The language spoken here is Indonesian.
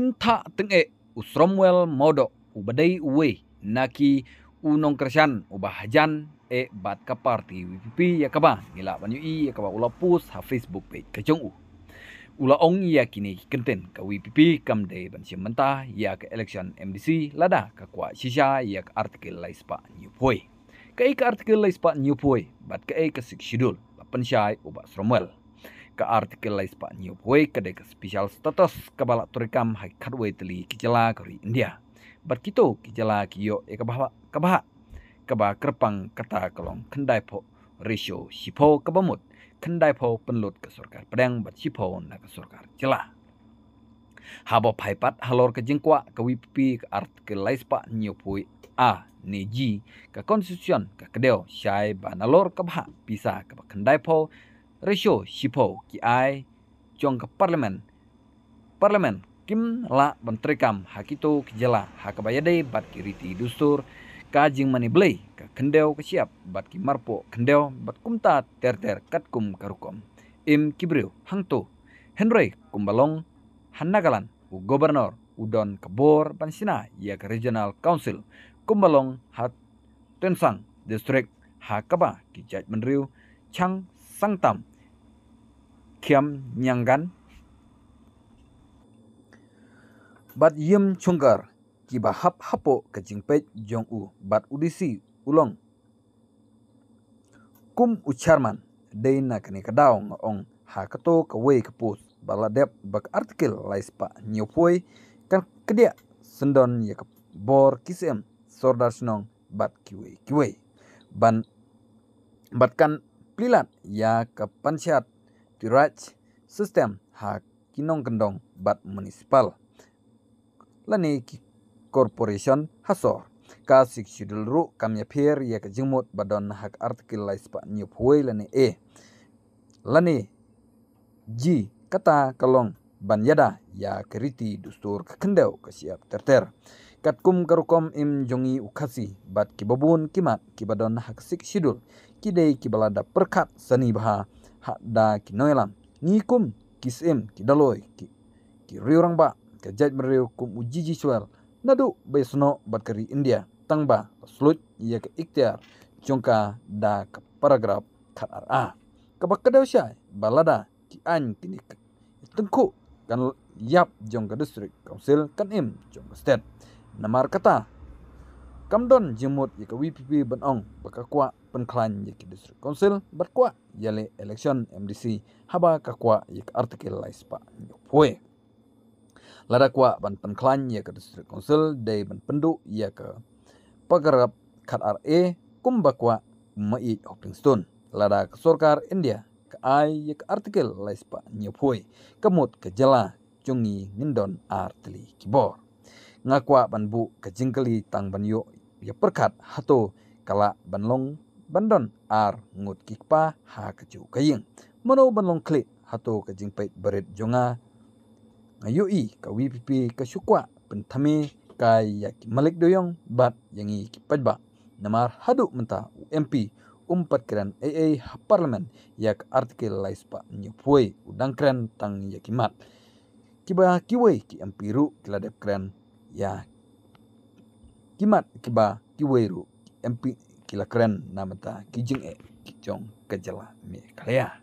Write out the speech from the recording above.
kenta tenge usromwel modo ubadai uwe naki unong kersian ubahajan e bat ya ka ti WPP ya kaba ngila banyu i ya kaba ula pus ha Facebook page kejong u ula ong ya kini kenten ka WPP kam de ban si ya ke election MDC lada ka kwa sisa ya ke artikel laispa new poi ka e artikel laispa new poi bat ka e ka sik schedule ban syai uba ke artikel lain sepak new boy status kebalak turikam hai khatwe teli kijala kori india bat kito kijala kiyo e kebahak bahwa ka kerpang kata kelong kendai po ratio sipho kebamut kendai po penlut ke surga pedang bat sipho na ke surga jela habo paipat halor ke jengkwa ke wipipi ke artikel lain sepak new boy a neji ke constitution ke kedeo syai banalor lor bah pisa ka kendai po resho sipo ki ai jong ke parlemen parlemen kim la bentrikam hakito kejela hakabayade bat kiriti dustur kajing mani blei ke kendeo ke siap bat ki marpo kendeo bat kumta terter katkum karukom im kibriu hangto henry kumbalong hannagalan u gobernur udon kebor pansina ya ke regional council kumbalong hat tensang district hakaba ki jaj menriu chang Sangtam Kiam Nyanggan Bat Yim Chunggar Kiba Hap Hapo Kejingpet Jong U Bat Udisi Ulong Kum Ucharman Deina Kani Kadaong Ong Hakato Kawai Kapus Baladep Bak Artikel Laispa Nyopoi Kan Kedia Sendon ke Bor Kisem Sordar Sinong Bat kiwe kiwe Ban bat kan Plilat ya kepansiat diraj sistem hak kinong kendong bat municipal. Lani corporation hasor. kasik sik shidul ru kam ya pir ya kejimut badon hak artikel lais pa nyup huay lani e. Lani ji kata kalong yada ya keriti dustur kekendau kesiap terter. Katkum karukom im jongi ukasi bat kibabun kimat kibadon hak sik shidul kide ki balada perkat seni bha hak da ki noelam ngikum kisim ki daloi ki ki riurang ba kejat meriu kum uji ji swel nadu besno bakari india tangba slut ia ke ikhtiar jongka da ke paragraf kat ra ke bakadau syai balada ki an kini tengku kan yap jongka district council kan im jongka state namar kata kamdon jemut yaka WPP ban ong baka kwa pen klan yaka district council bat kwa yale election MDC haba ka kwa artikel laispa nyopwe lada kwa ban pen klan distrik district council dai ban pendu yaka pagarap kat RA kumba kwa mai stone. lada ke sorkar India ke ai yaka artikel laispa nyopwe kamut ke jala jungi ngindon artli kibor ngakwa ban bu ka tang ban yo yaperkat hato kala banlong bandon ar ngut kikpa ha kecu kaying mano banlong klik hato kajing pait berit jonga ngayui ka wipipi ka syukwa pentame kai yak. malik doyong bat yangi kipajba namar hadu menta UMP umpat keren AA parlemen yak artikel laispa nyupui udang keren tang yakimat Kibah kiwei ki empiru kiladep keren ya kimat kiba kiweiru empi kila kren namata kijing e kijong kejela mi kalea